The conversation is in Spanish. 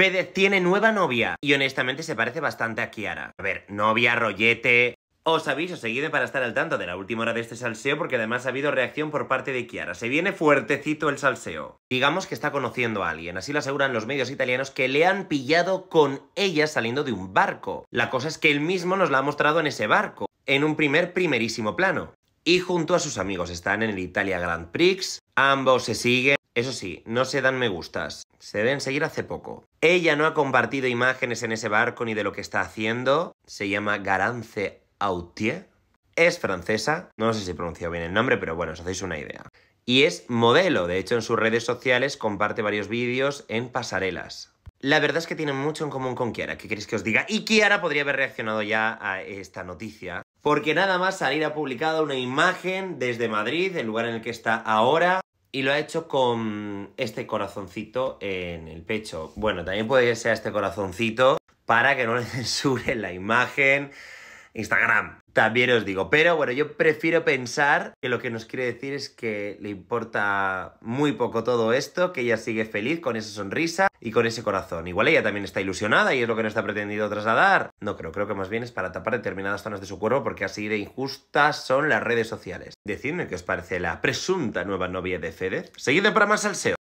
Fede tiene nueva novia y honestamente se parece bastante a Kiara. A ver, novia, rollete... Os aviso, seguidme para estar al tanto de la última hora de este salseo porque además ha habido reacción por parte de Kiara. Se viene fuertecito el salseo. Digamos que está conociendo a alguien, así lo aseguran los medios italianos que le han pillado con ella saliendo de un barco. La cosa es que él mismo nos la ha mostrado en ese barco, en un primer primerísimo plano. Y junto a sus amigos están en el Italia Grand Prix, ambos se siguen, eso sí, no se dan me gustas. Se deben seguir hace poco. Ella no ha compartido imágenes en ese barco ni de lo que está haciendo. Se llama Garance Autier. Es francesa. No sé si he pronunciado bien el nombre, pero bueno, os hacéis una idea. Y es modelo. De hecho, en sus redes sociales comparte varios vídeos en pasarelas. La verdad es que tiene mucho en común con Kiara. ¿Qué queréis que os diga? Y Kiara podría haber reaccionado ya a esta noticia. Porque nada más salir ha publicado una imagen desde Madrid, el lugar en el que está ahora, y lo ha hecho con este corazoncito en el pecho. Bueno, también puede ser a este corazoncito para que no le censuren la imagen, Instagram. También os digo, pero bueno, yo prefiero pensar que lo que nos quiere decir es que le importa muy poco todo esto, que ella sigue feliz con esa sonrisa y con ese corazón. Igual ella también está ilusionada y es lo que no está pretendido trasladar. No creo, creo que más bien es para tapar determinadas zonas de su cuerpo porque así de injustas son las redes sociales. Decidme qué os parece la presunta nueva novia de Fedez. Seguidme para más salseo.